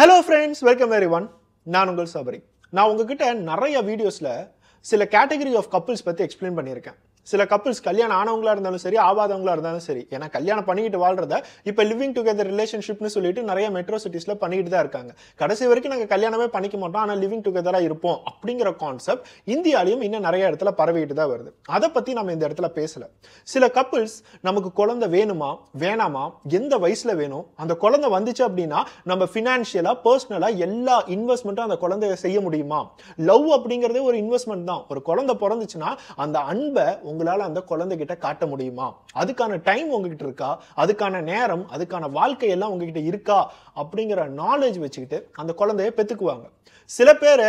hello friends welcome everyone நான் உங்கள் சபரி நான் உங்ககிட்ட நிறைய வீடியோஸில் சில கேட்டகரி ஆஃப் கப்புள்ஸ் பற்றி எக்ஸ்பிளைன் பண்ணியிருக்கேன் சில கப்புள்ஸ் கல்யாணம் ஆனவங்களா இருந்தாலும் சரி ஆவாதவங்களா இருந்தாலும் சரி ஏன்னா கல்யாணம் பண்ணிக்கிட்டு வாழ்றத இப்போ லிவிங் டுகெதர் ரிலேஷன்ஷிப்னு சொல்லிட்டு நிறைய மெட்ரோ சிட்டிஸ்ல பண்ணிட்டு தான் இருக்காங்க கடைசி வரைக்கும் நாங்கள் கல்யாணமே பண்ணிக்க மாட்டோம் ஆனால் லிவிங் டுகெதரா இருப்போம் அப்படிங்கிற கான்செப்ட் இந்தியாலையும் இன்னும் நிறைய இடத்துல பரவிட்டு தான் வருது அதை பற்றி நம்ம இந்த இடத்துல பேசல சில கப்புள்ஸ் நமக்கு குழந்தை வேணுமா வேணாமா எந்த வயசுல வேணும் அந்த குழந்தை வந்துச்சு அப்படின்னா நம்ம பினான்சியலா பர்சனலா எல்லா இன்வெஸ்ட்மெண்ட்டும் அந்த குழந்தைய செய்ய முடியுமா லவ் அப்படிங்கிறதே ஒரு இன்வெஸ்ட்மெண்ட் தான் ஒரு குழந்தை பிறந்துச்சுன்னா அந்த அன்பை உங்களால் அந்த குழந்தைகிட்ட காட்ட முடியுமா அதுக்கான டைம் உங்ககிட்ட இருக்கா அதுக்கான நேரம் அதுக்கான வாழ்க்கையெல்லாம் உங்ககிட்ட இருக்கா அப்படிங்கிற நாலேஜ் வச்சுக்கிட்டு அந்த குழந்தைய பெற்றுக்குவாங்க சில பேர்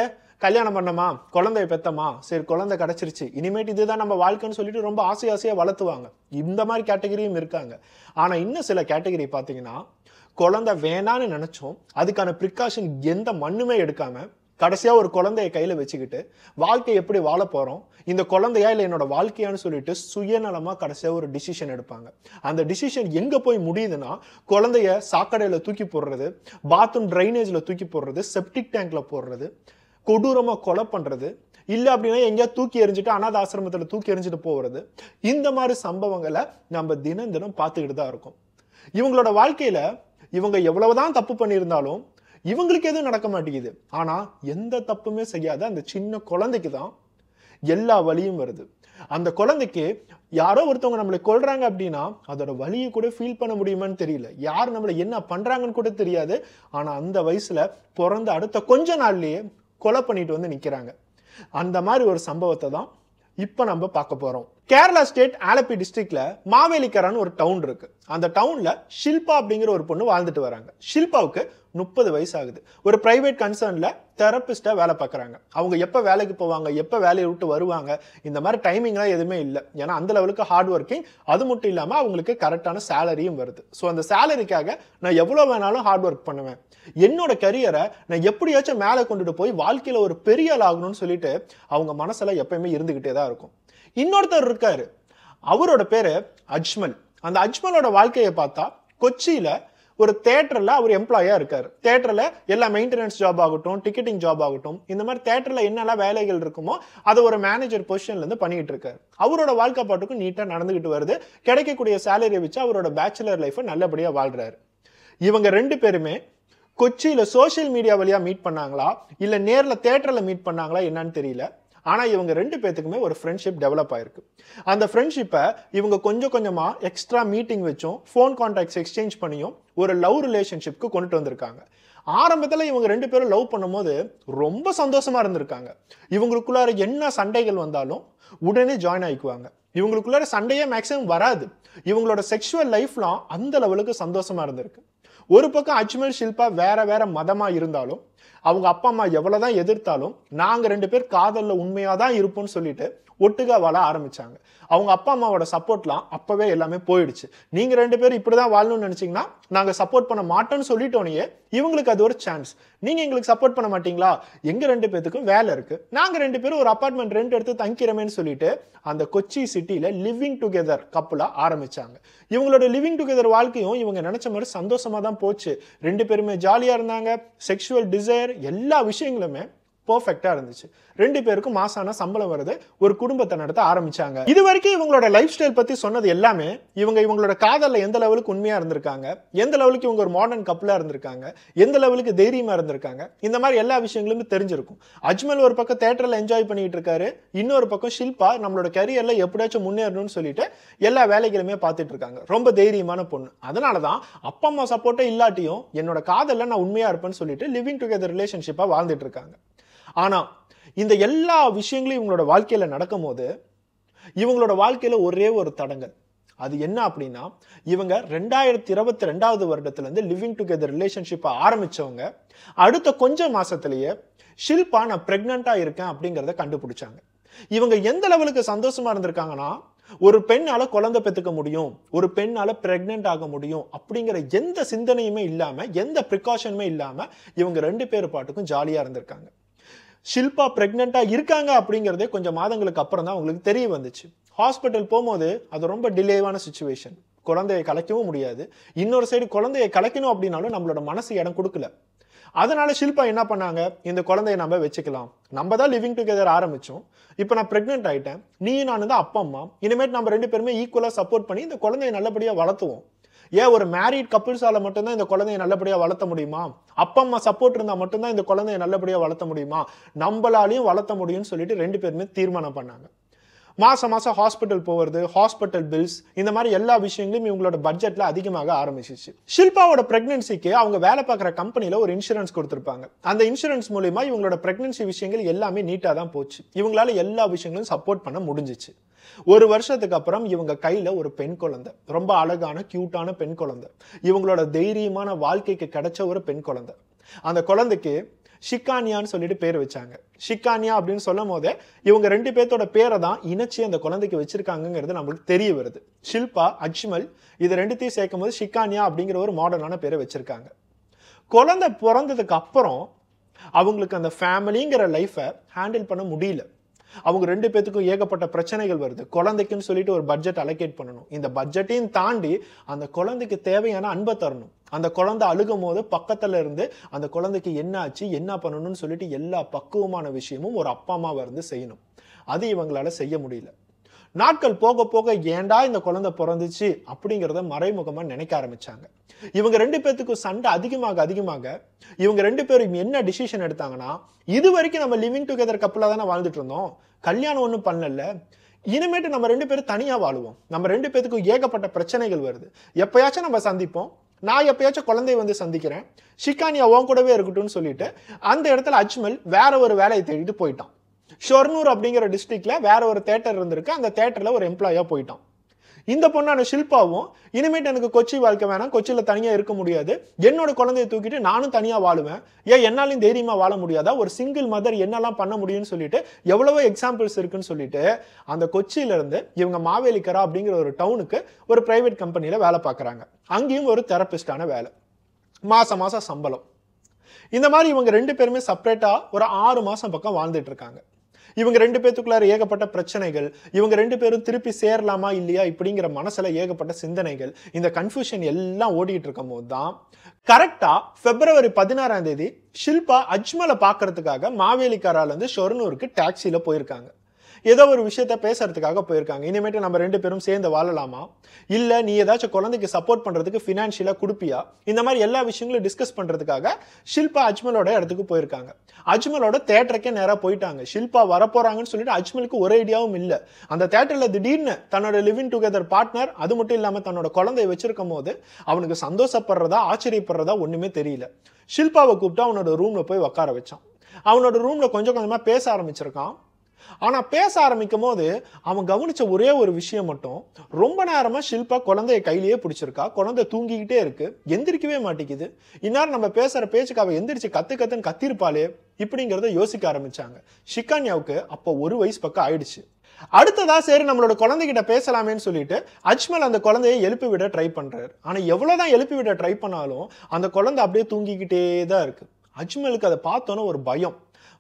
கல்யாணம் பண்ணமா குழந்தைய பெத்தமா சரி குழந்தை கிடச்சிருச்சு இனிமேட்டு இதுதான் நம்ம வாழ்க்கைன்னு சொல்லிட்டு ரொம்ப ஆசை ஆசையாக வளர்த்துவாங்க இந்த மாதிரி கேட்டகரியும் இருக்காங்க ஆனால் இன்னும் சில கேட்டகரி பார்த்தீங்கன்னா குழந்தை வேணான்னு நினச்சோம் அதுக்கான ப்ரிகாஷன் எந்த மண்ணுமே எடுக்காமல் கடைசியாக ஒரு குழந்தைய கையில் வச்சுக்கிட்டு வாழ்க்கை எப்படி வாழ போகிறோம் இந்த குழந்தையா இல்லை என்னோட வாழ்க்கையான்னு சொல்லிட்டு சுயநலமாக கடைசியாக ஒரு டிசிஷன் எடுப்பாங்க அந்த டிசிஷன் எங்கே போய் முடியுதுன்னா குழந்தைய சாக்கடையில் தூக்கி போடுறது பாத்ரூம் ட்ரைனேஜில் தூக்கி போடுறது செப்டிக் டேங்க்ல போடுறது கொடூரமாக கொலை பண்ணுறது இல்லை அப்படின்னா எங்கேயா தூக்கி எறிஞ்சிட்டு அனாத ஆசிரமத்தில் தூக்கி எறிஞ்சிட்டு போகிறது இந்த மாதிரி சம்பவங்களை நம்ம தினம் தினம் பார்த்துக்கிட்டு தான் இருக்கோம் இவங்களோட வாழ்க்கையில் இவங்க எவ்வளவுதான் தப்பு பண்ணியிருந்தாலும் இவங்களுக்கு எதுவும் நடக்க மாட்டேங்குது ஆனால் எந்த தப்புமே செய்யாத அந்த சின்ன குழந்தைக்கு தான் எல்லா வழியும் வருது அந்த குழந்தைக்கு யாரோ ஒருத்தவங்க நம்மளை கொள்றாங்க அப்படின்னா அதோட வழியை கூட ஃபீல் பண்ண முடியுமான்னு தெரியல யார் நம்மளை என்ன பண்றாங்கன்னு கூட தெரியாது ஆனா அந்த வயசுல பிறந்த அடுத்த கொஞ்ச நாள்லயே கொலை பண்ணிட்டு வந்து நிக்கிறாங்க அந்த மாதிரி ஒரு சம்பவத்தை தான் இப்போ நம்ம பார்க்க போறோம் கேரளா ஸ்டேட் ஆலப்பி டிஸ்ட்ரிக்ட்ல மாவேலிக்கரான்னு ஒரு டவுன் இருக்கு அந்த டவுன்ல ஷில்பா அப்படிங்கிற ஒரு பொண்ணு வாழ்ந்துட்டு வராங்க ஷில்பாவுக்கு முப்பது வயசு ஆகுது ஒரு பிரைவேட் கன்சர்ன்ல தெரப்பிஸ்டா வேலை பார்க்குறாங்க அவங்க எப்போ வேலைக்கு போவாங்க எப்போ வேலையை விட்டு வருவாங்க இந்த மாதிரி டைமிங்லாம் எதுவுமே இல்லை ஏன்னா அந்த லெவலுக்கு ஹார்ட் ஒர்க்கிங் அது மட்டும் இல்லாமல் அவங்களுக்கு கரெக்டான சேலரியும் வருது ஸோ அந்த சேலரிக்காக நான் எவ்வளோ வேணாலும் ஹார்ட் ஒர்க் பண்ணுவேன் என்னோட கரியரை நான் எப்படியாச்சும் மேலே கொண்டுட்டு போய் வாழ்க்கையில் ஒரு பெரிய ஆள் ஆகணும்னு சொல்லிட்டு அவங்க மனசில் எப்பயுமே இருந்துக்கிட்டே தான் இருக்கும் இன்னொருத்தர் இருக்காரு அவரோட பேர் அஜ்மல் அந்த அஜ்மலோட வாழ்க்கையை பார்த்தா கொச்சியில் ஒரு தேட்டரில் அவர் எம்ப்ளாயாக இருக்கார் தேட்டரில் எல்லா மெயின்டெனன்ஸ் ஜாப் ஆகட்டும் டிக்கெட்டிங் ஜாப் ஆகட்டும் இந்த மாதிரி தேட்டரில் என்னெல்லாம் வேலைகள் இருக்குமோ அதை ஒரு மேனேஜர் பொசிஷன்லேருந்து பண்ணிகிட்டு இருக்காரு அவரோட வாழ்க்கை பாட்டுக்கும் நீட்டாக நடந்துக்கிட்டு வருது கிடைக்கக்கூடிய சேலரியை வச்சு அவரோட பேச்சுலர் லைஃப்பை நல்லபடியாக வாழ்கிறாரு இவங்க ரெண்டு பேருமே கொச்சியில் சோஷியல் மீடியா வழியாக மீட் பண்ணாங்களா இல்லை நேரில் தேட்டரில் மீட் பண்ணாங்களா என்னன்னு தெரியல ஆனால் இவங்க ரெண்டு பேர்த்துக்குமே ஒரு ஃப்ரெண்ட்ஷிப் டெவலப் ஆயிருக்கு அந்த ஃப்ரெண்ட்ஷிப்பை இவங்க கொஞ்சம் கொஞ்சமாக எக்ஸ்ட்ரா மீட்டிங் வச்சும் ஃபோன் கான்டாக்ட்ஸ் எக்ஸ்சேஞ்ச் பண்ணியும் ஒரு லவ் ரிலேஷன்ஷிப்க்கு கொண்டுட்டு வந்திருக்காங்க ஆரம்பத்தில் இவங்க ரெண்டு பேரும் லவ் பண்ணும்போது ரொம்ப சந்தோஷமாக இருந்திருக்காங்க இவங்களுக்குள்ளார என்ன சண்டைகள் வந்தாலும் உடனே ஜாயின் ஆகிக்குவாங்க இவங்களுக்குள்ளார சண்டையே மேக்ஸிமம் வராது இவங்களோட செக்ஷுவல் லைஃப்லாம் அந்த லெவலுக்கு சந்தோஷமாக இருந்திருக்கு ஒரு பக்கம் அஜ்மல் ஷில்பா வேற வேற மதமாக இருந்தாலும் அவங்க அப்பா அம்மா எவ்வளவுதான் எதிர்த்தாலும் நாங்கள் ரெண்டு பேர் காதலில் உண்மையாக தான் இருப்போம்னு சொல்லிட்டு ஒட்டுக்கா வாழ ஆரம்பித்தாங்க அவங்க அப்பா அம்மாவோட சப்போர்ட்லாம் அப்போவே எல்லாமே போயிடுச்சு நீங்கள் ரெண்டு பேரும் இப்படி தான் வாழணும்னு நினச்சிங்கன்னா நாங்கள் சப்போர்ட் பண்ண மாட்டோம்னு சொல்லிட்டோனையே இவங்களுக்கு அது ஒரு சான்ஸ் நீங்கள் எங்களுக்கு சப்போர்ட் பண்ண மாட்டீங்களா எங்கள் ரெண்டு பேத்துக்கும் வேலை இருக்குது நாங்கள் ரெண்டு பேரும் ஒரு அப்பார்ட்மெண்ட் ரெண்ட் எடுத்து தங்கிறோமேன்னு சொல்லிட்டு அந்த கொச்சி சிட்டியில் லிவிங் டுகெதர் கப்பலாக ஆரம்பித்தாங்க இவங்களோட லிவிங் டுகெதர் வாழ்க்கையும் இவங்க நினச்ச மாதிரி சந்தோஷமாக தான் போச்சு ரெண்டு பேருமே ஜாலியாக இருந்தாங்க செக்ஷுவல் டிசைர் ஃபயர் எல்லா விஷயங்களுமே பர்ஃபெக்டாக இருந்துச்சு ரெண்டு பேருக்கும் மாசான சம்பளம் வருது ஒரு குடும்பத்தை நடத்த ஆரம்பிச்சாங்க இது வரைக்கும் இவங்களோட லைஃப் ஸ்டைல் பற்றி சொன்னது எல்லாமே இவங்க இவங்களோட காதலில் எந்த லெவலுக்கு உண்மையாக இருந்திருக்காங்க எந்த லெவலுக்கு இவங்க ஒரு மாடர்ன் கப்பலாக இருந்திருக்காங்க எந்த லெவலுக்கு தைரியமாக இருந்திருக்காங்க இந்த மாதிரி எல்லா விஷயங்களுமே தெரிஞ்சிருக்கும் அஜ்மல் ஒரு பக்கம் தேட்டரில் என்ஜாய் பண்ணிட்டு இருக்காரு இன்னொரு பக்கம் ஷில்பா நம்மளோட கரியரில் எப்படியாச்சும் முன்னேறணும்னு சொல்லிட்டு எல்லா வேலைகளுமே பார்த்துட்டு இருக்காங்க ரொம்ப தைரியமான பொண்ணு அதனால தான் அப்பா அம்மா சப்போர்ட்டே இல்லாட்டியும் என்னோட காதலில் நான் உண்மையாக இருப்பேன்னு சொல்லிட்டு லிவிங் டுகெதர் ரிலேஷன்ஷிப்பாக வாழ்ந்துட்டு இருக்காங்க ஆனால் இந்த எல்லா விஷயங்களும் இவங்களோட வாழ்க்கையில் நடக்கும் போது இவங்களோட வாழ்க்கையில் ஒரே ஒரு தடங்கல் அது என்ன அப்படின்னா இவங்க ரெண்டாயிரத்தி இருபத்தி ரெண்டாவது வருடத்துலேருந்து லிவிங் டுகெதர் ரிலேஷன்ஷிப்பை ஆரம்பித்தவங்க அடுத்த கொஞ்சம் மாதத்துலேயே ஷில்பா நான் ப்ரெக்னெண்ட்டாக இருக்கேன் அப்படிங்கிறத கண்டுபிடிச்சாங்க இவங்க எந்த லெவலுக்கு சந்தோஷமாக இருந்திருக்காங்கன்னா ஒரு பெண்ணால குழந்தை பெற்றுக்க முடியும் ஒரு பெண்ணால பிரெக்னென்ட் ஆக முடியும் அப்படிங்கிற எந்த சிந்தனையுமே இல்லாமல் எந்த ப்ரிகாஷனுமே இல்லாமல் இவங்க ரெண்டு பேர் பாட்டுக்கும் ஜாலியாக இருந்திருக்காங்க ஷில்பா ப்ரெக்னெண்ட்டாக இருக்காங்க அப்படிங்கிறதே கொஞ்சம் மாதங்களுக்கு அப்புறம் தான் அவங்களுக்கு தெரிய வந்துச்சு ஹாஸ்பிட்டல் போகும்போது அது ரொம்ப டிலேவான சுச்சுவேஷன் குழந்தையை கலைக்கவும் முடியாது இன்னொரு சைடு குழந்தையை கலைக்கணும் அப்படின்னாலும் நம்மளோட மனசு இடம் கொடுக்கல அதனால ஷில்பா என்ன பண்ணாங்க இந்த குழந்தைய நம்ம வச்சுக்கலாம் நம்ம தான் லிவிங் டுகெதர் ஆரம்பித்தோம் இப்போ நான் ப்ரெக்னென்ட் ஆகிட்டேன் நீ நான் தான் அப்பா அம்மா இனிமேட்டு நம்ம ரெண்டு பேருமே ஈக்குவலாக சப்போர்ட் பண்ணி இந்த குழந்தைய நல்லபடியாக வளர்த்துவோம் ஏன் ஒரு மேரிட் கப்புள்ஸால மட்டும்தான் இந்த குழந்தைய நல்லபடியாக வளர்த்த முடியுமா அப்பா அம்மா சப்போர்ட் இருந்தால் மட்டும்தான் இந்த குழந்தைய நல்லபடியாக வளர்த்த முடியுமா நம்மளாலையும் வளர்த்த முடியும்னு சொல்லிட்டு ரெண்டு பேருமே தீர்மானம் பண்ணாங்க மாதம் மாதம் ஹாஸ்பிட்டல் போகிறது ஹாஸ்பிட்டல் பில்ஸ் இந்த மாதிரி எல்லா விஷயங்களும் இவங்களோட பட்ஜெட்டில் அதிகமாக ஆரம்பிச்சிச்சு ஷில்பாவோட ப்ரெக்னென்சிக்கு அவங்க வேலை பார்க்குற கம்பெனியில் ஒரு இன்சூரன்ஸ் கொடுத்துருப்பாங்க அந்த இன்சூரன்ஸ் மூலிமா இவங்களோட ப்ரெக்னென்சி விஷயங்கள் எல்லாமே நீட்டாக தான் போச்சு இவங்களால எல்லா விஷயங்களும் சப்போர்ட் பண்ண முடிஞ்சிச்சு ஒரு வருஷத்துக்கு அப்புறம் இவங்க கையில் ஒரு பெண் குழந்தை ரொம்ப அழகான க்யூட்டான பெண் குழந்தை இவங்களோட தைரியமான வாழ்க்கைக்கு கிடைச்ச ஒரு பெண் குழந்தை அந்த குழந்தைக்கு ஷிக்கானியான்னு சொல்லிட்டு பேர் வச்சாங்க ஷிக்கானியா அப்படின்னு சொல்லும் போதே இவங்க ரெண்டு பேர்த்தோட பேரை தான் இணைச்சி அந்த குழந்தைக்கு வச்சிருக்காங்கிறது நம்மளுக்கு தெரிய வருது ஷில்பா அஜ்மல் இது ரெண்டுத்தையும் சேர்க்கும் போது ஷிக்கானியா அப்படிங்கிற ஒரு மாடர்னான பேரை வச்சிருக்காங்க குழந்தை பிறந்ததுக்கு அப்புறம் அவங்களுக்கு அந்த ஃபேமிலிங்கிற லைஃப்பை ஹேண்டில் பண்ண முடியல அவங்க ரெண்டு பேத்துக்கும் ஏகப்பட்ட பிரச்சனைகள் வருது குழந்தைக்குன்னு சொல்லிட்டு ஒரு பட்ஜெட் அலோகேட் பண்ணணும் இந்த பட்ஜெட்டையும் தாண்டி அந்த குழந்தைக்கு தேவையான அன்பை தரணும் அந்த குழந்தை அழுகும் போது பக்கத்துல இருந்து அந்த குழந்தைக்கு என்ன ஆச்சு என்ன பண்ணணும்னு சொல்லிட்டு எல்லா பக்குவமான விஷயமும் ஒரு அப்பா அம்மாவை இருந்து செய்யணும் அது இவங்களால செய்ய முடியல நாட்கள் போக போக ஏண்டா இந்த குழந்தை பிறந்துச்சு அப்படிங்கிறத மறைமுகமாக நினைக்க ஆரம்பித்தாங்க இவங்க ரெண்டு பேர்த்துக்கும் சண்டை அதிகமாக அதிகமாக இவங்க ரெண்டு பேரும் என்ன டிசிஷன் எடுத்தாங்கன்னா இது வரைக்கும் நம்ம லிவிங் டுகெதர் கப்பலாக தானே வாழ்ந்துட்டு இருந்தோம் கல்யாணம் ஒன்றும் பண்ணல இனிமேட்டு நம்ம ரெண்டு பேரும் தனியாக வாழுவோம் நம்ம ரெண்டு பேத்துக்கும் ஏகப்பட்ட பிரச்சனைகள் வருது எப்பயாச்சும் நம்ம சந்திப்போம் நான் எப்பயாச்சும் குழந்தைய வந்து சந்திக்கிறேன் சிக்கானியா உன் கூடவே இருக்கட்டும்னு சொல்லிட்டு அந்த இடத்துல அஜ்மல் வேற ஒரு வேலையை தேடிட்டு போயிட்டான் ஷொர்னூர் அப்படிங்கிற டிஸ்ட்ரிக்டில் வேற ஒரு தேட்டர் இருந்திருக்கு அந்த தேட்டரில் ஒரு எம்ப்ளாயாக போயிட்டான் இந்த பொண்ணான ஷில்பாவும் இனிமேட்டு எனக்கு கொச்சி வாழ்க்கை வேணாம் கொச்சியில் தனியாக இருக்க முடியாது என்னோட குழந்தைய தூக்கிட்டு நானும் தனியாக வாழுவேன் ஏன் என்னாலையும் தைரியமாக வாழ முடியாதா ஒரு சிங்கிள் மதர் என்னெல்லாம் பண்ண முடியும்னு சொல்லிட்டு எவ்வளவோ எக்ஸாம்பிள்ஸ் இருக்குன்னு சொல்லிட்டு அந்த கொச்சியிலேருந்து இவங்க மாவேலிக்கரா அப்படிங்கிற ஒரு டவுனுக்கு ஒரு ப்ரைவேட் கம்பெனியில் வேலை பார்க்குறாங்க அங்கேயும் ஒரு தெரப்பிஸ்டான வேலை மாதம் மாதம் சம்பளம் இந்த மாதிரி இவங்க ரெண்டு பேருமே செப்பரேட்டாக ஒரு ஆறு மாதம் பக்கம் வாழ்ந்துட்டு இருக்காங்க இவங்க ரெண்டு பேத்துக்குள்ளார ஏகப்பட்ட பிரச்சனைகள் இவங்க ரெண்டு பேரும் திருப்பி சேரலாமா இல்லையா இப்படிங்கிற மனசில் ஏகப்பட்ட சிந்தனைகள் இந்த கன்ஃபியூஷன் எல்லாம் ஓடிட்டு இருக்கும் போது தான் கரெக்டாக பிப்ரவரி பதினாறாம் தேதி ஷில்பா அஜ்மலை பார்க்கறதுக்காக இருந்து ஷொர்னூருக்கு டாக்ஸில போயிருக்காங்க ஏதோ ஒரு விஷயத்த பேசுறதுக்காக போயிருக்காங்க இனிமேட்டு நம்ம ரெண்டு பேரும் சேர்ந்து வாழலாமா இல்லை நீ ஏதாச்சும் குழந்தைக்கு சப்போர்ட் பண்ணுறதுக்கு ஃபினான்ஷியலாக கொடுப்பியா இந்த மாதிரி எல்லா விஷயங்களும் டிஸ்கஸ் பண்ணுறதுக்காக ஷில்பா அஜ்மலோட இடத்துக்கு போயிருக்காங்க அஜ்மலோட தேட்டருக்கே நேராக போயிட்டாங்க ஷில்பா வரப்போறாங்கன்னு சொல்லிட்டு அஜ்மலுக்கு ஒரு ஐடியாவும் இல்லை அந்த தேட்டரில் திடீர்னு தன்னோட லிவிங் டுகெதர் பார்ட்னர் அது மட்டும் இல்லாமல் தன்னோட குழந்தைய வச்சிருக்கும் போது அவனுக்கு சந்தோஷப்படுறதா ஆச்சரியப்படுறதா ஒன்றுமே தெரியல ஷில்பாவை கூப்பிட்டு அவனோட ரூமில் போய் உட்கார வச்சான் அவனோட ரூமில் கொஞ்சம் கொஞ்சமாக பேச ஆரம்பிச்சிருக்கான் ஆனால் பேச ஆரம்பிக்கும் போது அவன் கவனித்த ஒரே ஒரு விஷயம் மட்டும் ரொம்ப நேரமாக ஷில்பா குழந்தைய கையிலேயே பிடிச்சிருக்கா குழந்தை தூங்கிக்கிட்டே இருக்கு எந்திரிக்கவே மாட்டேங்குது இந்நேரம் நம்ம பேசுகிற பேச்சுக்கு அவள் எந்திரிச்சு கற்று கத்துன்னு கத்திருப்பாளே இப்படிங்கிறத யோசிக்க ஆரம்பிச்சாங்க ஷிகான்யாவுக்கு அப்போ ஒரு வயசு பக்கம் ஆயிடுச்சு அடுத்ததா சரி நம்மளோட குழந்தைகிட்ட பேசலாமேன்னு சொல்லிட்டு அஜ்மல் அந்த குழந்தையை எழுப்பி விட ட்ரை பண்றாரு ஆனா எவ்வளவுதான் எழுப்பி விட ட்ரை பண்ணாலும் அந்த குழந்தை அப்படியே தூங்கிக்கிட்டே தான் இருக்கு அஜ்மலுக்கு அதை பார்த்தோன்னே ஒரு பயம்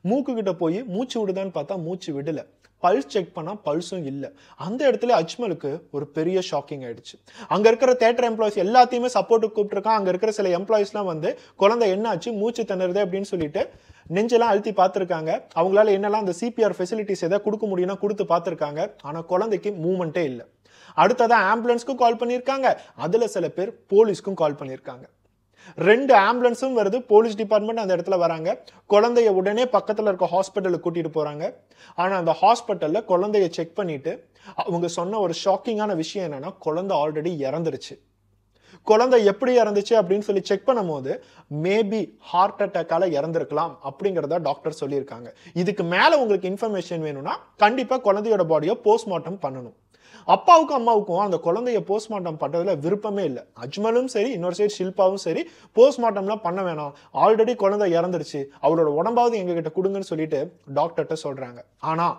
மூக்கு கிட்ட போய் மூச்சு விடுதான்னு பார்த்தா மூச்சு விடலை பல்ஸ் செக் பண்ணால் பல்ஸும் இல்லை அந்த இடத்துல அஜ்மலுக்கு ஒரு பெரிய ஷாக்கிங் ஆயிடுச்சு அங்கே இருக்கிற தேட்டர் எம்ப்ளாயிஸ் எல்லாத்தையுமே சப்போர்ட்டுக்கு கூப்பிட்டுருக்கான் அங்கே இருக்கிற சில எம்ப்ளாயிஸ்லாம் வந்து குழந்தை என்னாச்சு மூச்சு திணறுது அப்படின்னு சொல்லிட்டு நெஞ்செல்லாம் அழுத்தி பார்த்துருக்காங்க அவங்களால என்னெல்லாம் அந்த சிபிஆர் ஃபெசிலிட்டிஸ் எதாவது கொடுக்க முடியும்னா கொடுத்து பார்த்துருக்காங்க ஆனால் குழந்தைக்கு மூமெண்ட்டே இல்லை அடுத்ததான் ஆம்புலன்ஸ்க்கும் கால் பண்ணியிருக்காங்க அதில் சில பேர் போலீஸ்க்கும் கால் பண்ணியிருக்காங்க ரெண்டு ஆம்புலன்ஸும் வருது போலீஸ் டிபார்ட்மெண்ட் அந்த இடத்துல வராங்க குழந்தைய உடனே பக்கத்தில் இருக்க ஹாஸ்பிட்டலுக்கு கூட்டிகிட்டு போகிறாங்க ஆனால் அந்த ஹாஸ்பிட்டலில் குழந்தைய செக் பண்ணிவிட்டு அவங்க சொன்ன ஒரு ஷாக்கிங்கான விஷயம் என்னென்னா குழந்தை ஆல்ரெடி இறந்துருச்சு குழந்தை எப்படி இறந்துச்சு அப்படின்னு சொல்லி செக் பண்ணும்போது மேபி ஹார்ட் அட்டாக்கால் இறந்துருக்கலாம் அப்படிங்கிறத டாக்டர் சொல்லியிருக்காங்க இதுக்கு மேலே உங்களுக்கு இன்ஃபர்மேஷன் வேணும்னா கண்டிப்பாக குழந்தையோட பாடியை போஸ்ட்மார்ட்டம் பண்ணணும் அப்பாவுக்கும் அம்மாவுக்கும் அந்த குழந்தைய போஸ்ட்மார்ட்டம் பண்ணுறதுல விருப்பமே இல்லை அஜ்மலும் சரி இன்னொரு சைடு ஷில்பாவும் சரி போஸ்ட்மார்ட்டம்லாம் பண்ண வேணாம் ஆல்ரெடி குழந்தை இறந்துருச்சு அவளோட உடம்பாவது எங்ககிட்ட கொடுங்கன்னு சொல்லிட்டு டாக்டர்கிட்ட சொல்கிறாங்க ஆனால்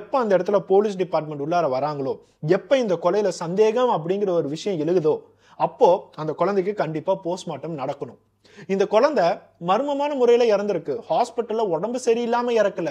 எப்போ அந்த இடத்துல போலீஸ் டிபார்ட்மெண்ட் உள்ளார வராங்களோ எப்போ இந்த கொலையில் சந்தேகம் அப்படிங்கிற ஒரு விஷயம் எழுகுதோ அப்போது அந்த குழந்தைக்கு கண்டிப்பாக போஸ்ட்மார்ட்டம் நடக்கணும் இந்த குழந்தை மர்மமான முறையில் இறந்துருக்கு ஹாஸ்பிட்டலில் உடம்பு சரியில்லாமல் இறக்கல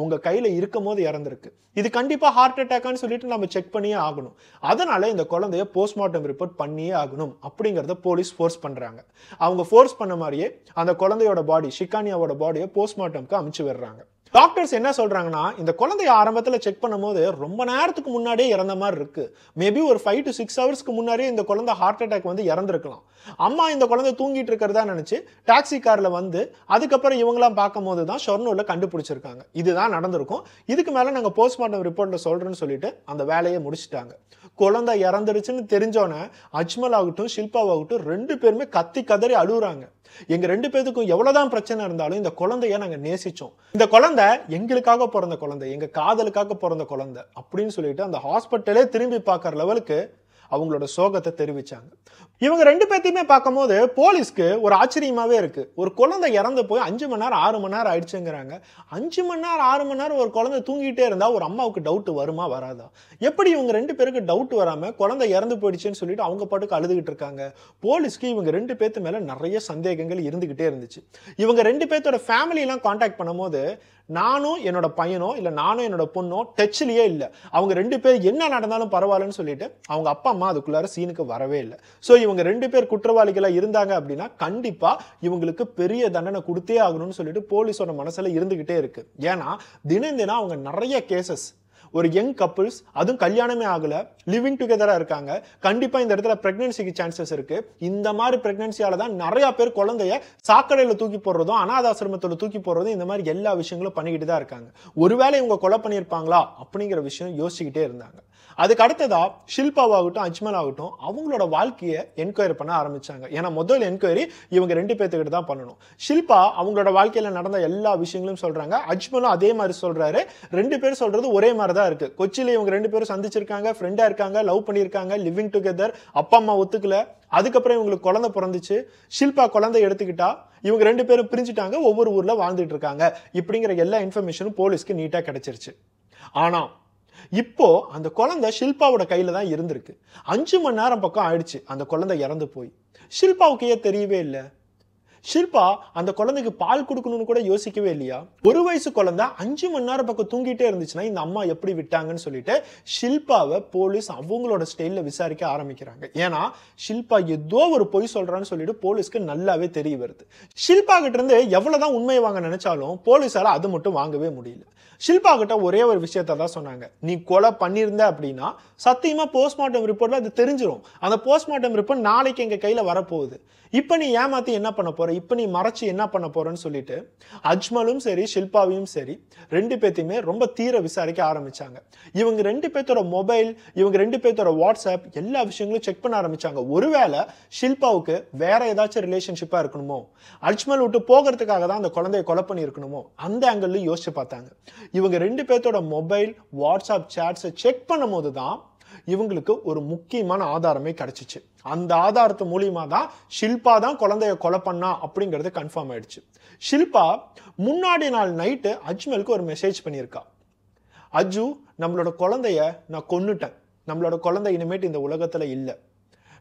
உங்கள் கையில் இருக்கும் போது இறந்துருக்கு இது கண்டிப்பாக ஹார்ட் அட்டாக்கான்னு சொல்லிட்டு நம்ம செக் பண்ணியே ஆகணும் அதனால இந்த குழந்தைய போஸ்ட்மார்ட்டம் ரிப்போர்ட் பண்ணியே ஆகணும் அப்படிங்கிறத போலீஸ் ஃபோர்ஸ் பண்ணுறாங்க அவங்க ஃபோர்ஸ் பண்ண மாதிரியே அந்த குழந்தையோட பாடி ஷிகானியாவோட பாடியை போஸ்ட்மார்ட்டம்க்கு அமுச்சு விடுறாங்க டாக்டர்ஸ் என்ன சொல்கிறாங்கன்னா இந்த குழந்தைய ஆரம்பத்தில் செக் பண்ணும்போது ரொம்ப நேரத்துக்கு முன்னாடியே இறந்த மாதிரி இருக்குது மேபி ஒரு ஃபைவ் டு சிக்ஸ் ஹவர்ஸ்க்கு முன்னாடியே இந்த குழந்தை ஹார்ட் அட்டாக் வந்து இறந்துருக்கலாம் அம்மா இந்த குழந்தை தூங்கிட்டு இருக்கிறதா நினச்சி டாக்ஸி காரில் வந்து அதுக்கப்புறம் இவங்களாம் பார்க்கும் போது தான் ஷொர்னூரில் கண்டுபிடிச்சிருக்காங்க இதுதான் நடந்திருக்கும் இதுக்கு மேலே நாங்கள் போஸ்ட்மார்ட்டம் ரிப்போர்ட்டில் சொல்கிறேன்னு சொல்லிட்டு அந்த வேலையை முடிச்சுட்டாங்க குழந்தை இறந்துருச்சுன்னு தெரிஞ்சோன்னே அஜ்மல் ஆகட்டும் ஷில்பாவாகட்டும் ரெண்டு பேருமே கத்தி கதறி அழுகுறாங்க எங்க ரெண்டு பேருக்கும் எவ்வளவுதான் பிரச்சனை இருந்தாலும் இந்த குழந்தைய நாங்க நேசிச்சோம் இந்த குழந்தை எங்களுக்காக பிறந்த குழந்தை எங்க காதலுக்காக பிறந்த குழந்தை அப்படின்னு சொல்லிட்டு அந்த ஹாஸ்பிட்டலே திரும்பி பார்க்குற லெவலுக்கு அவங்களோட சோகத்தை தெரிவிச்சாங்க இவங்க ரெண்டு பேர்த்தையுமே பார்க்கும்போது போலீஸ்க்கு ஒரு ஆச்சரியமாகவே இருக்குது ஒரு குழந்தை இறந்து போய் அஞ்சு மணி நேரம் ஆறு மணி நேரம் ஆயிடுச்சுங்கிறாங்க அஞ்சு மணி நேரம் ஆறு மணி நேரம் ஒரு குழந்தை தூங்கிட்டே இருந்தால் ஒரு அம்மாவுக்கு டவுட்டு வருமா வராதா எப்படி இவங்க ரெண்டு பேருக்கு டவுட் வராமல் குழந்தை இறந்து போயிடுச்சுன்னு சொல்லிட்டு அவங்க பாட்டுக்கு அழுதுகிட்டு இருக்காங்க போலீஸ்க்கு இவங்க ரெண்டு பேர்த்து மேலே நிறைய சந்தேகங்கள் இருந்துக்கிட்டே இருந்துச்சு இவங்க ரெண்டு பேர்த்தோட ஃபேமிலியெலாம் காண்டாக்ட் பண்ணும்போது நானும் என்னோட பையனோ இல்லை நானும் என்னோட பொண்ணோ டச்சிலேயே இல்லை அவங்க ரெண்டு பேர் என்ன நடந்தாலும் பரவாயில்லன்னு சொல்லிட்டு அவங்க அப்பா சுத்தமாக அதுக்குள்ளார சீனுக்கு வரவே இல்லை ஸோ இவங்க ரெண்டு பேர் குற்றவாளிகளாக இருந்தாங்க அப்படின்னா கண்டிப்பாக இவங்களுக்கு பெரிய தண்டனை கொடுத்தே ஆகணும்னு சொல்லிட்டு போலீஸோட மனசில் இருந்துக்கிட்டே இருக்குது ஏன்னா தினம் தினம் அவங்க நிறைய கேசஸ் ஒரு யங் கப்புள்ஸ் அதுவும் கல்யாணமே ஆகலை லிவிங் டுகெதராக இருக்காங்க கண்டிப்பாக இந்த இடத்துல ப்ரெக்னென்சிக்கு சான்சஸ் இருக்குது இந்த மாதிரி ப்ரெக்னென்சியால் தான் நிறையா பேர் குழந்தைய சாக்கடையில் தூக்கி போடுறதும் ஆசிரமத்தில் தூக்கி போடுறதும் இந்த மாதிரி எல்லா விஷயங்களும் பண்ணிக்கிட்டு தான் இருக்காங்க ஒருவேளை இவங்க கொலை பண்ணியிருப்பாங்களா அப்படிங்கிற விஷயம் யோசிச்சுக்கிட்டே இருந்தாங்க அதுக்கு அடுத்ததா ஷில்பாவாகட்டும் அஜ்மல் ஆகட்டும் அவங்களோட வாழ்க்கையை என்கொயரி பண்ண ஆரம்பிச்சாங்க ஏன்னா முதல் என்கொயரி இவங்க ரெண்டு பேர்த்துக்கிட்ட தான் பண்ணணும் ஷில்பா அவங்களோட வாழ்க்கையில் நடந்த எல்லா விஷயங்களும் சொல்றாங்க அஜ்மலும் அதே மாதிரி சொல்றாரு ரெண்டு பேர் சொல்றது ஒரே மாதிரி தான் இருக்கு கொச்சியில் இவங்க ரெண்டு பேரும் சந்திச்சிருக்காங்க ஃப்ரெண்டாக இருக்காங்க லவ் பண்ணியிருக்காங்க லிவிங் டுகெதர் அப்பா அம்மா ஒத்துக்கல அதுக்கப்புறம் இவங்களுக்கு குழந்தை பிறந்துச்சு ஷில்பா குழந்தை எடுத்துக்கிட்டா இவங்க ரெண்டு பேரும் பிரிஞ்சுட்டாங்க ஒவ்வொரு ஊரில் வாழ்ந்துட்டு இருக்காங்க இப்படிங்கிற எல்லா இன்ஃபர்மேஷனும் போலீஸ்க்கு நீட்டாக கிடைச்சிருச்சு ஆனா இப்போ அந்த குழந்தை ஷில்பாவோட கையில தான் இருந்திருக்கு அஞ்சு மணி நேரம் பக்கம் ஆயிடுச்சு அந்த குழந்தை இறந்து போய் ஷில்பாவுக்கு ஏன் தெரியவே இல்லை ஷில்பா அந்த குழந்தைக்கு பால் கொடுக்கணும்னு கூட யோசிக்கவே இல்லையா ஒரு வயசு குழந்தை அஞ்சு மணி நேரம் பக்கம் தூங்கிட்டே இருந்துச்சுன்னா இந்த அம்மா எப்படி விட்டாங்கன்னு சொல்லிட்டு ஷில்பாவை போலீஸ் அவங்களோட ஸ்டைலில் விசாரிக்க ஆரம்பிக்கிறாங்க ஏன்னா ஷில்பா ஏதோ ஒரு பொய் சொல்றான்னு சொல்லிட்டு போலீஸ்க்கு நல்லாவே தெரிய வருது ஷில்பா கிட்ட இருந்து எவ்வளவுதான் உண்மையை வாங்க நினைச்சாலும் போலீஸால அது மட்டும் வாங்கவே முடியல ஷில்பா கிட்ட ஒரே ஒரு விஷயத்த தான் சொன்னாங்க நீ கொலை பண்ணியிருந்த அப்படின்னா சத்தியமாக போஸ்ட்மார்ட்டம் ரிப்போர்ட்டில் அது தெரிஞ்சிடும் அந்த போஸ்ட்மார்ட்டம் ரிப்போர்ட் நாளைக்கு எங்கள் கையில் வரப்போகுது இப்போ நீ ஏமாற்றி என்ன பண்ண போகிற இப்போ நீ மறைச்சி என்ன பண்ண போகிறேன்னு சொல்லிட்டு அஜ்மலும் சரி ஷில்பாவையும் சரி ரெண்டு பேர்த்தையுமே ரொம்ப தீர விசாரிக்க ஆரம்பித்தாங்க இவங்க ரெண்டு பேர்த்தோட மொபைல் இவங்க ரெண்டு பேர்த்தோட வாட்ஸ்அப் எல்லா விஷயங்களும் செக் பண்ண ஆரம்பித்தாங்க ஒருவேளை ஷில்பாவுக்கு வேற ஏதாச்சும் ரிலேஷன்ஷிப்பாக இருக்கணுமோ அஜ்மல் விட்டு போகிறதுக்காக தான் அந்த குழந்தைய கொலை இருக்கணுமோ அந்த ஆங்கிள் யோசிச்சு பார்த்தாங்க இவங்க ரெண்டு பேர்த்தோட மொபைல் வாட்ஸ்அப் சேட்ஸை செக் பண்ணும்போது தான் இவங்களுக்கு ஒரு முக்கியமான ஆதாரமே கிடைச்சிச்சு அந்த ஆதாரத்து மூலியமா தான் ஷில்பா தான் குழந்தைய கொலை பண்ணா அப்படிங்கிறது கன்ஃபார்ம் ஆயிடுச்சு ஷில்பா முன்னாடி நாள் நைட்டு அஜ்மலுக்கு ஒரு மெசேஜ் பண்ணியிருக்கா அஜு நம்மளோட குழந்தைய நான் கொன்னுட்டேன் நம்மளோட குழந்தை இனிமேட்டு இந்த உலகத்தில் இல்லை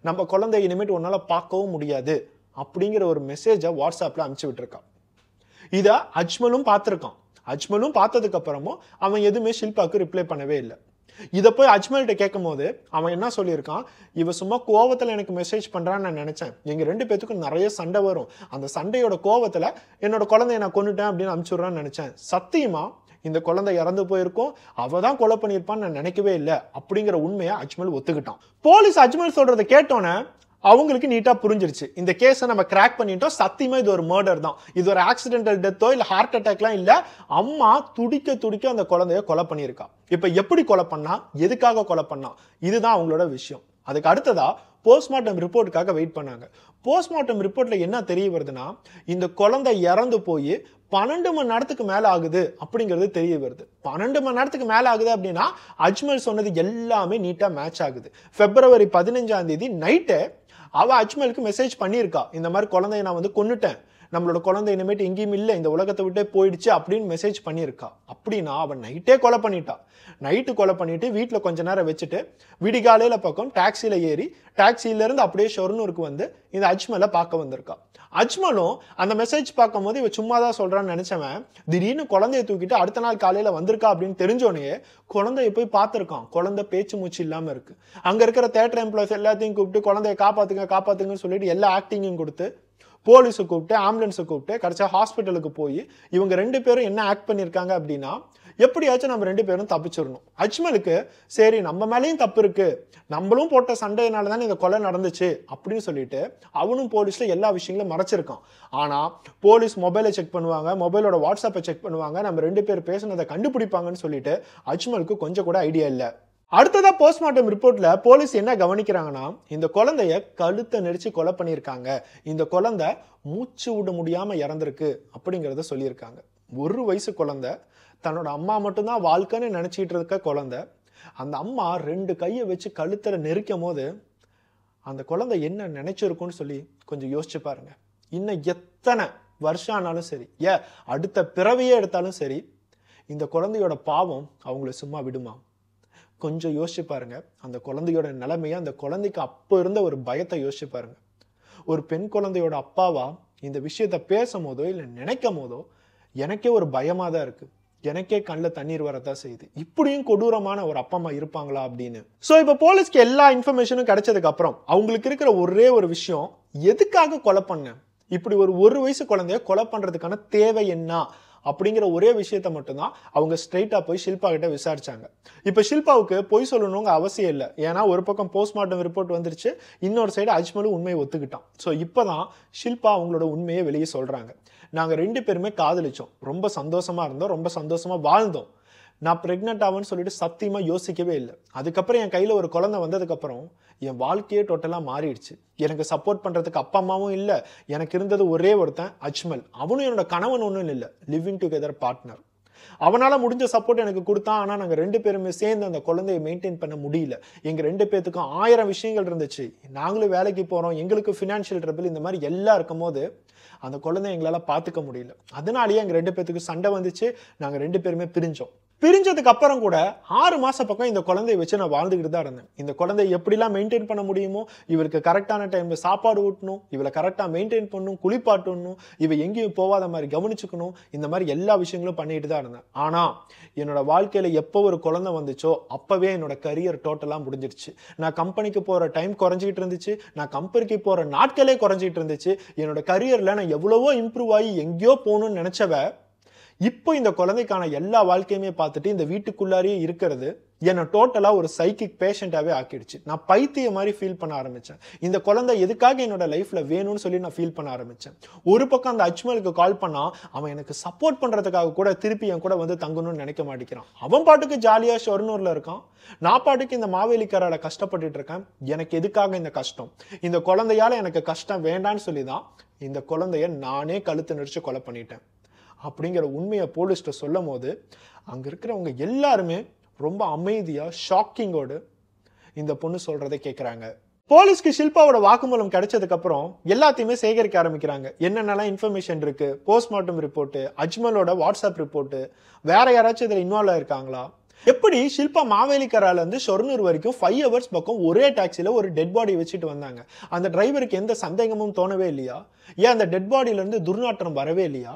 நம்ம குழந்தை இனிமேட்டு உன்னால் பார்க்கவும் முடியாது அப்படிங்கிற ஒரு மெசேஜை வாட்ஸ்அப்பில் அனுப்பிச்சு விட்டுருக்கான் இதை அஜ்மலும் பார்த்துருக்கான் அஜ்மலும் பார்த்ததுக்கு அப்புறமும் அவன் எதுவுமே ஷில்பாவுக்கு ரிப்ளை பண்ணவே இல்லை இதை போய் அஜ்மல்கிட்ட கேட்கும் போது அவன் என்ன சொல்லியிருக்கான் இவ சும்மா கோவத்தில் எனக்கு மெசேஜ் பண்ணுறான்னு நான் நினச்சேன் எங்கள் ரெண்டு பேத்துக்கும் நிறைய சண்டை வரும் அந்த சண்டையோட கோவத்தில் என்னோட குழந்தைய நான் கொண்டுட்டேன் அப்படின்னு அனுப்பிச்சுடுறான்னு நினச்சேன் சத்தியமா இந்த குழந்தை இறந்து போயிருக்கும் அவ தான் கொலை பண்ணியிருப்பான்னு நான் நினைக்கவே இல்லை அப்படிங்கிற உண்மையை அஜ்மல் ஒத்துக்கிட்டான் போலீஸ் அஜ்மல் சொல்றதை கேட்டோன்னே அவங்களுக்கு நீட்டாக புரிஞ்சிருச்சு இந்த கேஸை நம்ம கிராக் பண்ணிட்டோம் சத்தியமாக இது ஒரு மர்டர் தான் இது ஒரு ஆக்சிடென்டல் டெத்தோ இல்லை ஹார்ட் அட்டாக்லாம் இல்லை அம்மா துடிக்க துடிக்க அந்த குழந்தைய கொலை பண்ணியிருக்கா இப்போ எப்படி கொலை பண்ணா எதுக்காக கொலை பண்ணா இதுதான் அவங்களோட விஷயம் அதுக்கு அடுத்ததாக போஸ்ட்மார்ட்டம் ரிப்போர்ட்டுக்காக வெயிட் பண்ணாங்க போஸ்ட்மார்ட்டம் ரிப்போர்ட்டில் என்ன தெரிய வருதுன்னா இந்த குழந்தை இறந்து போய் பன்னெண்டு மணி நேரத்துக்கு மேலே ஆகுது அப்படிங்கிறது தெரிய வருது பன்னெண்டு மணி நேரத்துக்கு மேலே ஆகுது அப்படின்னா அஜ்மல் சொன்னது எல்லாமே நீட்டாக மேட்ச் ஆகுது பிப்ரவரி பதினஞ்சாம் தேதி நைட்டு அவள் அஜ்மலுக்கு மெசேஜ் பண்ணியிருக்கா இந்த மாதிரி குழந்தைய நான் வந்து கொண்டுட்டேன் நம்மளோட குழந்தை இனிமேட்டு எங்கேயும் இல்லை இந்த உலகத்தை விட்டே போயிடுச்சு அப்படின்னு மெசேஜ் பண்ணியிருக்கா அப்படின்னா அவன் நைட்டே கொலை பண்ணிட்டா நைட்டு கொலை பண்ணிட்டு வீட்டில் கொஞ்ச நேரம் வச்சுட்டு விடிகாலையில் பக்கம் டாக்ஸியில் ஏறி டாக்ஸியிலேருந்து அப்படியே ஷொர்னூருக்கு வந்து இந்த அஜ்மலை பார்க்க வந்திருக்கா அஜ்மலும் அந்த மெசேஜ் பார்க்கும்போது இவன் சும்மா தான் சொல்கிறான்னு நினச்சவன் திடீர்னு குழந்தைய தூக்கிட்டு அடுத்த நாள் காலையில் வந்திருக்கா அப்படின்னு தெரிஞ்சோடனே குழந்தைய போய் பார்த்துருக்கான் குழந்தை பேச்சு மூச்சு இல்லாமல் இருக்குது அங்கே இருக்கிற தேட்டர் எம்ப்ளாய்ஸ் எல்லாத்தையும் கூப்பிட்டு குழந்தைய காப்பாற்றுங்க காப்பாற்றுங்கன்னு சொல்லிட்டு எல்லா ஆக்டிங்கும் கொடுத்து போலீஸை கூப்பிட்டு ஆம்புலன்ஸை கூப்பிட்டு கடைசியாக ஹாஸ்பிட்டலுக்கு போய் இவங்க ரெண்டு பேரும் என்ன ஆக்ட் பண்ணியிருக்காங்க அப்படின்னா எப்படியாச்சும் நம்ம ரெண்டு பேரும் தப்பிச்சிடணும் அஜ்மலுக்கு சரி நம்ம மேலேயும் தப்பு இருக்குது நம்மளும் போட்ட சண்டையினால தான் இந்த கொலை நடந்துச்சு அப்படின்னு சொல்லிட்டு அவனும் போலீஸில் எல்லா விஷயங்களும் மறைச்சிருக்கான் ஆனால் போலீஸ் மொபைலை செக் பண்ணுவாங்க மொபைலோட வாட்ஸ்அப்பை செக் பண்ணுவாங்க நம்ம ரெண்டு பேர் பேசுனதை கண்டுபிடிப்பாங்கன்னு சொல்லிட்டு அஜ்மலுக்கு கொஞ்சம் கூட ஐடியா இல்லை அடுத்ததாக போஸ்ட்மார்ட்டம் ரிப்போர்ட்டில் போலீஸ் என்ன கவனிக்கிறாங்கன்னா இந்த குழந்தைய கழுத்தை நெரிச்சு கொலை பண்ணியிருக்காங்க இந்த குழந்தை மூச்சு விட முடியாமல் இறந்துருக்கு அப்படிங்கிறத சொல்லியிருக்காங்க ஒரு வயசு குழந்தை தன்னோட அம்மா மட்டும்தான் வாழ்க்கைன்னு நினச்சிக்கிட்டு இருக்க குழந்தை அந்த அம்மா ரெண்டு கையை வச்சு கழுத்தில் நெரிக்கும் போது அந்த குழந்தை என்ன நினச்சிருக்கும்னு சொல்லி கொஞ்சம் யோசிச்சு பாருங்க இன்னும் எத்தனை வருஷம் ஆனாலும் சரி ஏ அடுத்த பிறவியே எடுத்தாலும் சரி இந்த குழந்தையோட பாவம் அவங்கள சும்மா விடுமா கொஞ்சம் யோசிச்சு பாருங்க அந்த குழந்தையோட நிலைமையை அந்த குழந்தைக்கு அப்போ இருந்த ஒரு பயத்தை யோசிச்சு பாருங்க ஒரு பெண் குழந்தையோட அப்பாவா இந்த விஷயத்த பேசும் போதோ இல்லை நினைக்கும் போதோ எனக்கே ஒரு பயமாக தான் இருக்குது எனக்கே கண்ணில் தண்ணீர் வரதான் செய்யுது இப்படியும் கொடூரமான ஒரு அப்பா அம்மா இருப்பாங்களா அப்படின்னு ஸோ இப்போ போலீஸ்க்கு எல்லா இன்ஃபர்மேஷனும் கிடைச்சதுக்கு அப்புறம் அவங்களுக்கு இருக்கிற ஒரே ஒரு விஷயம் எதுக்காக கொலை பண்ண இப்படி ஒரு ஒரு வயசு குழந்தைய கொலை பண்ணுறதுக்கான தேவை என்ன அப்படிங்கிற ஒரே விஷயத்த மட்டும்தான் அவங்க ஸ்ட்ரெயிட்டாக போய் ஷில்பா கிட்ட விசாரிச்சாங்க இப்போ ஷில்பாவுக்கு பொய் சொல்லணுங்க அவசியம் இல்லை ஏன்னா ஒரு பக்கம் போஸ்ட்மார்ட்டம் ரிப்போர்ட் வந்துருச்சு இன்னொரு சைடு அஜ்மலும் உண்மையை ஒத்துக்கிட்டான் ஸோ இப்போ தான் ஷில்பா அவங்களோட உண்மையை வெளியே சொல்கிறாங்க நாங்கள் ரெண்டு பேருமே காதலிச்சோம் ரொம்ப சந்தோஷமாக இருந்தோம் ரொம்ப சந்தோஷமாக வாழ்ந்தோம் நான் ப்ரெக்னென்ட் ஆவேன்னு சொல்லிட்டு சத்தியமாக யோசிக்கவே இல்லை அதுக்கப்புறம் என் கையில் ஒரு குழந்தை வந்ததுக்கப்புறம் என் வாழ்க்கையே டோட்டலாக மாறிடுச்சு எனக்கு சப்போர்ட் பண்ணுறதுக்கு அப்பா அம்மாவும் இல்லை எனக்கு இருந்தது ஒரே ஒருத்தன் அஜ்மல் அவனும் என்னோட கணவன் ஒன்றும் இல்லை லிவிங் டுகெதர் பார்ட்னர் அவனால் முடிஞ்ச சப்போர்ட் எனக்கு கொடுத்தான் ஆனால் நாங்கள் ரெண்டு பேருமே சேர்ந்து அந்த குழந்தையை மெயின்டைன் பண்ண முடியல எங்கள் ரெண்டு பேர்த்துக்கும் ஆயிரம் விஷயங்கள் இருந்துச்சு நாங்களும் வேலைக்கு போகிறோம் எங்களுக்கு ஃபினான்ஷியல் ட்ரபிள் இந்த மாதிரி எல்லாம் இருக்கும் போது அந்த குழந்தை எங்களால் பார்த்துக்க முடியல அதனாலேயே எங்கள் ரெண்டு பேர்த்துக்கு சண்டை வந்துச்சு நாங்கள் ரெண்டு பேருமே பிரிஞ்சோம் பிரிஞ்சதுக்கு அப்புறம் கூட ஆறு மாச பக்கம் இந்த குழந்தைய வச்சு நான் வாழ்ந்துக்கிட்டு தான் இருந்தேன் இந்த குழந்தைய எப்படிலாம் மெயின்டைன் பண்ண முடியுமோ இவருக்கு கரெக்டான டைமில் சாப்பாடு ஊட்டணும் இவளை கரெக்டாக மெயின்டைன் பண்ணணும் குளிப்பாட்டணும் இவ எங்கேயும் போகாத மாதிரி கவனிச்சுக்கணும் இந்த மாதிரி எல்லா விஷயங்களும் பண்ணிட்டு தான் இருந்தேன் ஆனால் என்னோட வாழ்க்கையில் எப்போ ஒரு குழந்தை வந்துச்சோ அப்போவே என்னோட கரியர் டோட்டலாக முடிஞ்சிருச்சு நான் கம்பெனிக்கு போகிற டைம் குறைஞ்சிக்கிட்டு இருந்துச்சு நான் கம்பெனிக்கு போகிற நாட்களே குறைஞ்சிக்கிட்டு இருந்துச்சு என்னோட கரியரில் நான் எவ்வளவோ இம்ப்ரூவ் ஆகி எங்கேயோ போகணும்னு நினைச்சவ இப்போ இந்த குழந்தைக்கான எல்லா வாழ்க்கையுமே பார்த்துட்டு இந்த வீட்டுக்குள்ளாரியே இருக்கிறது என்னை டோட்டலாக ஒரு சைக்கிக் பேஷண்ட்டாகவே ஆக்கிடுச்சு நான் பைத்திய மாதிரி ஃபீல் பண்ண ஆரம்பித்தேன் இந்த குழந்தை எதுக்காக என்னோட லைஃப்பில் வேணும்னு சொல்லி நான் ஃபீல் பண்ண ஆரம்பித்தேன் ஒரு பக்கம் அந்த அஜ்மலுக்கு கால் பண்ணால் அவன் எனக்கு சப்போர்ட் பண்ணுறதுக்காக கூட திருப்பி என் கூட வந்து தங்கணும்னு நினைக்க மாட்டேங்கிறான் அவன் பாட்டுக்கு ஜாலியாக ஷொர்னூரில் இருக்கான் நான் பாட்டுக்கு இந்த மாவேலிக்காரால கஷ்டப்பட்டுட்டு இருக்கேன் எனக்கு எதுக்காக இந்த கஷ்டம் இந்த குழந்தையால் எனக்கு கஷ்டம் வேண்டான்னு சொல்லி தான் இந்த குழந்தைய நானே கழுத்து நடிச்சு கொலை பண்ணிட்டேன் அப்படிங்கிற உண்மையை போலீஸ்கிட்ட சொல்லும் போது அங்கே இருக்கிறவங்க எல்லாருமே ரொம்ப அமைதியாக ஷாக்கிங்கோடு இந்த பொண்ணு சொல்கிறத கேட்குறாங்க போலீஸ்க்கு ஷில்பாவோட வாக்குமூலம் கிடைச்சதுக்கப்புறம் எல்லாத்தையுமே சேகரிக்க ஆரம்பிக்கிறாங்க என்னென்னலாம் இன்ஃபர்மேஷன் இருக்குது போஸ்ட்மார்ட்டம் ரிப்போர்ட்டு அஜ்மலோட வாட்ஸ்அப் ரிப்போர்ட்டு வேற யாராச்சும் இதில் இன்வால்வ் ஆயிருக்காங்களா எப்படி ஷில்பா மாவேலிக்கராலேருந்து ஷொர்னூர் வரைக்கும் ஃபைவ் ஹவர்ஸ் பக்கம் ஒரே டாக்ஸியில் ஒரு டெட் பாடி வச்சுட்டு வந்தாங்க அந்த டிரைவருக்கு எந்த சந்தேகமும் தோணவே இல்லையா ஏன் அந்த டெட் பாடியிலேருந்து துர்நாற்றம் வரவே இல்லையா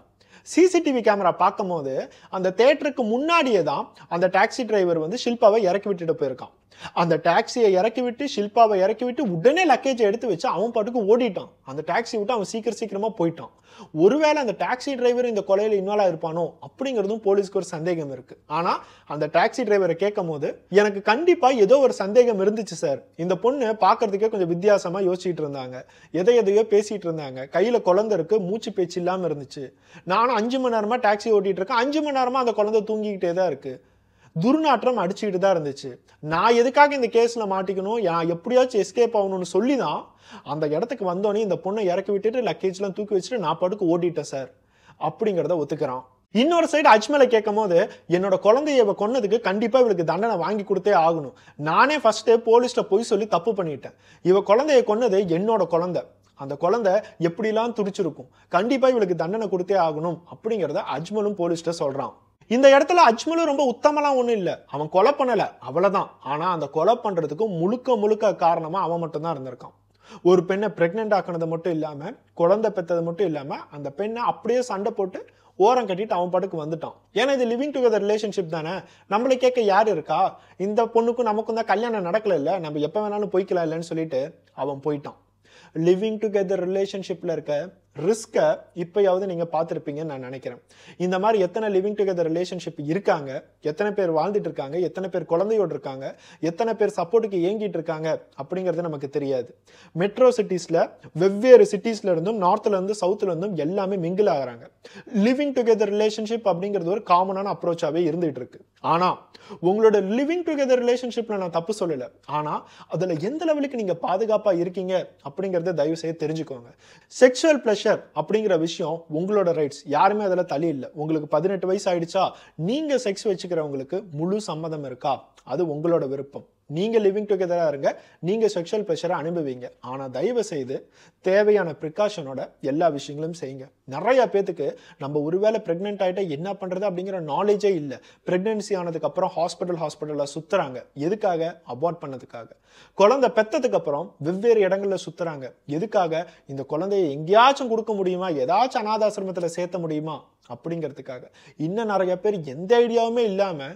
சிசிடிவி கேமரா பார்க்கும்போது அந்த தேட்டருக்கு முன்னாடியே தான் அந்த டாக்ஸி டிரைவர் வந்து ஷில்பாவை இறக்கி விட்டுட்டு போயிருக்கான் அந்த டாக்ஸியை இறக்கி விட்டு ஷில்பாவை இறக்கி விட்டு உடனே லக்கேஜை எடுத்து வச்சு அவன் பாட்டுக்கு ஓடிட்டான் அந்த டாக்ஸி விட்டு அவன் சீக்கிரம் சீக்கிரமாக போயிட்டான் ஒருவேளை அந்த டாக்ஸி டிரைவர் இந்த கொலையில் இன்வால்வ் இருப்பானோ அப்படிங்கிறதும் போலீஸ்க்கு ஒரு சந்தேகம் இருக்குது ஆனால் அந்த டாக்ஸி டிரைவரை கேட்கும் போது எனக்கு கண்டிப்பாக ஏதோ ஒரு சந்தேகம் இருந்துச்சு சார் இந்த பொண்ணு பார்க்கறதுக்கே கொஞ்சம் வித்தியாசமாக யோசிச்சுட்டு இருந்தாங்க எதை எதையோ பேசிகிட்டு இருந்தாங்க கையில் குழந்தை இருக்கு மூச்சு பேச்சு இல்லாமல் இருந்துச்சு நானும் அஞ்சு மணி நேரமாக டாக்ஸி ஓட்டிகிட்டு இருக்கேன் அஞ்சு மணி நேரமாக அந்த குழந்தை தூங்கிக்கிட்டே தான் இருக்குது துர்நாற்றம் அடிச்சுக்கிட்டு தான் இருந்துச்சு நான் எதுக்காக இந்த கேஸில் மாட்டிக்கணும் நான் எப்படியாச்சும் எஸ்கேப் ஆகணும்னு சொல்லி தான் அந்த இடத்துக்கு வந்தோடனே இந்த பொண்ணை இறக்கி விட்டுட்டு லக்கேஜ்லாம் தூக்கி வச்சுட்டு நான் பாட்டுக்கு ஓட்டிட்டேன் சார் அப்படிங்கிறத ஒத்துக்கிறான் இன்னொரு சைடு அஜ்மலை கேட்கும் போது என்னோட குழந்தைய கொன்னதுக்கு கண்டிப்பா இவளுக்கு தண்டனை வாங்கி கொடுத்தே ஆகணும் நானே ஃபர்ஸ்ட்டு போலீஸ்ல போய் சொல்லி தப்பு பண்ணிட்டேன் இவ குழந்தைய கொன்னது என்னோட குழந்தை அந்த குழந்தை எப்படிலாம் துடிச்சிருக்கும் கண்டிப்பா இவளுக்கு தண்டனை கொடுத்தே ஆகணும் அப்படிங்கிறத அஜ்மலும் போலீஸ்கிட்ட சொல்றான் இந்த இடத்துல அஜ்மலும் ரொம்ப உத்தமலாம் ஒன்றும் இல்லை அவன் கொலை பண்ணலை அவ்வளோதான் ஆனால் அந்த கொலை பண்ணுறதுக்கு முழுக்க முழுக்க காரணமாக அவன் மட்டும்தான் இருந்திருக்கான் ஒரு பெண்ணை ப்ரெக்னென்ட் ஆக்குனது மட்டும் இல்லாமல் குழந்தை பெற்றது மட்டும் இல்லாமல் அந்த பெண்ணை அப்படியே சண்டை போட்டு ஓரம் கட்டிட்டு அவன் பாட்டுக்கு வந்துட்டான் ஏன்னா இது லிவிங் டுகெதர் ரிலேஷன்ஷிப் தானே நம்மளை கேட்க யார் இருக்கா இந்த பொண்ணுக்கும் நமக்கும் தான் கல்யாணம் நடக்கல இல்லை நம்ம எப்போ வேணாலும் போய்க்கலாம் இல்லைன்னு சொல்லிட்டு அவன் போயிட்டான் லிவிங் டுகெதர் ரிலேஷன்ஷிப்பில் இருக்க ரிஸ்க்கை இப்பயாவது நீங்கள் பார்த்துருப்பீங்கன்னு நான் நினைக்கிறேன் இந்த மாதிரி எத்தனை லிவிங் டுகெதர் ரிலேஷன்ஷிப் இருக்காங்க எத்தனை பேர் வாழ்ந்துட்டு இருக்காங்க எத்தனை பேர் குழந்தையோடு இருக்காங்க எத்தனை பேர் சப்போர்ட்டுக்கு ஏங்கிட்டு இருக்காங்க அப்படிங்கிறது நமக்கு தெரியாது மெட்ரோ சிட்டிஸில் வெவ்வேறு சிட்டிஸ்ல இருந்தும் நார்த்துலேருந்து இருந்து இருந்தும் எல்லாமே மிங்கிள் ஆகிறாங்க லிவிங் டுகெதர் ரிலேஷன்ஷிப் அப்படிங்கிறது ஒரு காமனான அப்ரோச்சாகவே இருந்துகிட்டு இருக்கு ஆனால் உங்களோட லிவிங் டுகெதர் ரிலேஷன்ஷிப்பில் நான் தப்பு சொல்லலை ஆனால் அதில் எந்த லெவலுக்கு நீங்கள் பாதுகாப்பாக இருக்கீங்க அப்படிங்கிறத தயவு செய்ய தெரிஞ்சுக்கோங்க செக்ஷுவல் ப்ளஷர் அப்படிங்கிற விஷயம் உங்களோட ரைட்ஸ் யாருமே அதில் தள்ளி இல்லை உங்களுக்கு பதினெட்டு வயசு ஆயிடுச்சா நீங்கள் செக்ஸ் வச்சுக்கிறவங்களுக்கு முழு சம்மதம் இருக்கா அது உங்களோட விருப்பம் நீங்கள் லிவிங் டுகெதராக இருங்க நீங்கள் செக்ஷுவல் ப்ரெஷரை அனுபவிங்க ஆனால் தயவு செய்து தேவையான ப்ரிகாஷனோட எல்லா விஷயங்களும் செய்யுங்க நிறையா பேத்துக்கு நம்ம ஒருவேளை ப்ரெக்னென்ட் ஆகிட்டா என்ன பண்ணுறது அப்படிங்கிற நாலேஜே இல்லை ப்ரெக்னென்சி ஆனதுக்கப்புறம் ஹாஸ்பிட்டல் ஹாஸ்பிட்டலில் சுற்றுறாங்க எதுக்காக அபார்ட் பண்ணதுக்காக குழந்தை பெத்ததுக்கு அப்புறம் வெவ்வேறு இடங்களில் சுற்றுறாங்க எதுக்காக இந்த குழந்தைய எங்கேயாச்சும் கொடுக்க முடியுமா ஏதாச்சும் அனாதாசிரமத்தில் சேர்த்த முடியுமா அப்படிங்கிறதுக்காக இன்னும் நிறைய பேர் எந்த ஐடியாவுமே இல்லாமல்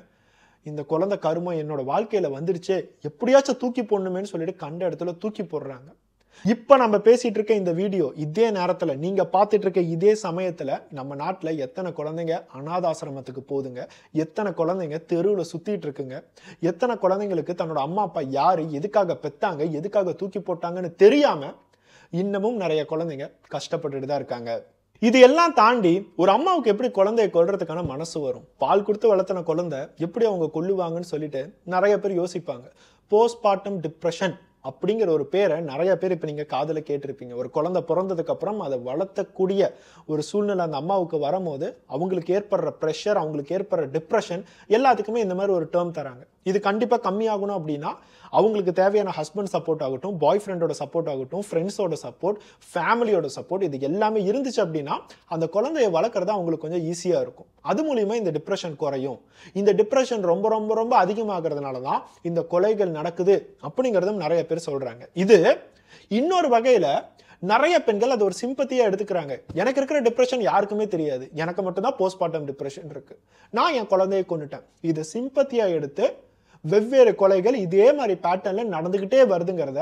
இந்த குழந்தை கருமம் என்னோட வாழ்க்கையில் வந்துருச்சே எப்படியாச்சும் தூக்கி போடணுமேனு சொல்லிட்டு கண்ட இடத்துல தூக்கி போடுறாங்க இப்போ நம்ம பேசிகிட்டு இருக்க இந்த வீடியோ இதே நேரத்தில் நீங்கள் பாத்துட்டு இருக்க இதே சமயத்தில் நம்ம நாட்டில் எத்தனை குழந்தைங்க அனாதாசிரமத்துக்கு போதுங்க எத்தனை குழந்தைங்க தெருவில் சுத்திட்டு இருக்குங்க எத்தனை குழந்தைங்களுக்கு தன்னோட அம்மா அப்பா யார் எதுக்காக பெத்தாங்க எதுக்காக தூக்கி போட்டாங்கன்னு தெரியாமல் இன்னமும் நிறைய குழந்தைங்க கஷ்டப்பட்டுட்டு தான் இருக்காங்க இது எல்லாம் தாண்டி ஒரு அம்மாவுக்கு எப்படி குழந்தைய கொள்றதுக்கான மனசு வரும் பால் கொடுத்து வளர்த்தன குழந்தை எப்படி அவங்க கொல்லுவாங்கன்னு சொல்லிட்டு நிறைய பேர் யோசிப்பாங்க போஸ்ட்மார்ட்டம் டிப்ரெஷன் அப்படிங்கிற ஒரு பேரை நிறைய பேர் இப்போ நீங்கள் காதில் கேட்டிருப்பீங்க ஒரு குழந்தை பிறந்ததுக்கப்புறம் அதை வளர்த்தக்கூடிய ஒரு சூழ்நிலை அந்த அம்மாவுக்கு வரும்போது அவங்களுக்கு ஏற்படுற ப்ரெஷர் அவங்களுக்கு ஏற்படுற டிப்ரெஷன் எல்லாத்துக்குமே இந்த மாதிரி ஒரு டேர்ம் தராங்க இது கண்டிப்பாக கம்மியாகணும் அப்படின்னா அவங்களுக்கு தேவையான ஹஸ்பண்ட் சப்போர்ட் ஆகட்டும் பாய் ஃப்ரெண்டோட சப்போர்ட் ஆகட்டும் ஃப்ரெண்ட்ஸோட சப்போர்ட் ஃபேமிலியோட சப்போர்ட் இது எல்லாமே இருந்துச்சு அப்படின்னா அந்த குழந்தைய வளர்க்குறது அவங்களுக்கு கொஞ்சம் ஈஸியாக இருக்கும் அது மூலிமா இந்த டிப்ரெஷன் குறையும் இந்த டிப்ரெஷன் ரொம்ப ரொம்ப ரொம்ப அதிகமாகிறதுனால தான் இந்த கொலைகள் நடக்குது அப்படிங்கிறதும் நிறைய பேர் சொல்கிறாங்க இது இன்னொரு வகையில் நிறைய பெண்கள் அது ஒரு சிம்பத்தியாக எடுத்துக்கிறாங்க எனக்கு இருக்கிற டிப்ரெஷன் யாருக்குமே தெரியாது எனக்கு மட்டும்தான் போஸ்ட்மார்ட்டம் டிப்ரெஷன் இருக்குது நான் என் குழந்தைய கொண்டுட்டேன் இதை சிம்பத்தியாக எடுத்து வெவ்வேறு கொலைகள் இதே மாதிரி பேட்டர்னில் நடந்துக்கிட்டே வருதுங்கிறத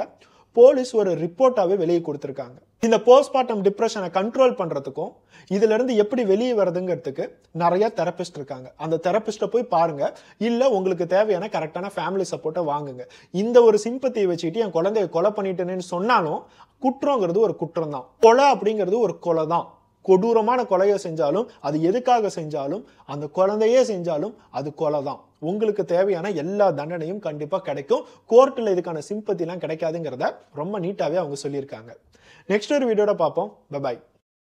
போலீஸ் ஒரு ரிப்போர்ட்டாகவே வெளியே கொடுத்துருக்காங்க இந்த போஸ்ட்மார்ட்டம் டிப்ரெஷனை கண்ட்ரோல் பண்ணுறதுக்கும் இதிலிருந்து எப்படி வெளியே வருதுங்கிறதுக்கு நிறைய தெரப்பிஸ்ட் இருக்காங்க அந்த தெரப்பிஸ்ட்டை போய் பாருங்கள் இல்லை உங்களுக்கு தேவையான கரெக்டான ஃபேமிலி சப்போர்ட்டை வாங்குங்க இந்த ஒரு சிம்பத்தியை வச்சுக்கிட்டு என் குழந்தைய கொலை பண்ணிட்டேன்னு சொன்னாலும் குற்றங்கிறது ஒரு குற்றம் தான் கொலை அப்படிங்கிறது ஒரு கொலை தான் கொடூரமான கொலையை செஞ்சாலும் அது எதுக்காக செஞ்சாலும் அந்த குழந்தையே செஞ்சாலும் அது கொலை தான் உங்களுக்கு தேவையான எல்லா தண்டனையும் கண்டிப்பாக கிடைக்கும் கோர்ட்டில் இதுக்கான சிம்பத்திலாம் கிடைக்காதுங்கிறத ரொம்ப நீட்டாகவே அவங்க சொல்லியிருக்காங்க நெக்ஸ்ட் ஒரு வீடியோட பார்ப்போம் பபாய்